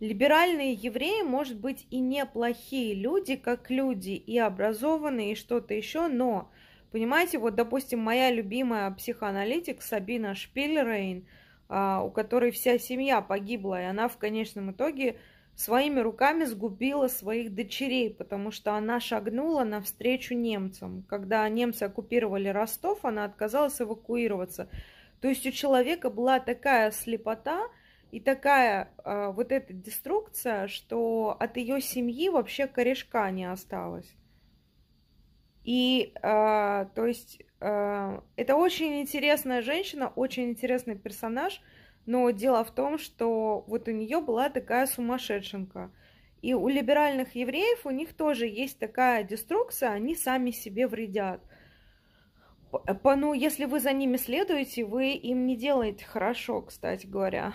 Либеральные евреи, может быть, и неплохие люди, как люди, и образованные, и что-то еще, но, понимаете, вот, допустим, моя любимая психоаналитик Сабина Шпильрейн, а, у которой вся семья погибла, и она в конечном итоге своими руками сгубила своих дочерей, потому что она шагнула навстречу немцам. Когда немцы оккупировали Ростов, она отказалась эвакуироваться. То есть у человека была такая слепота – и такая э, вот эта деструкция, что от ее семьи вообще корешка не осталось. И, э, то есть, э, это очень интересная женщина, очень интересный персонаж, но дело в том, что вот у нее была такая сумасшедшенка. И у либеральных евреев у них тоже есть такая деструкция, они сами себе вредят. Э, по, ну, если вы за ними следуете, вы им не делаете хорошо, кстати говоря.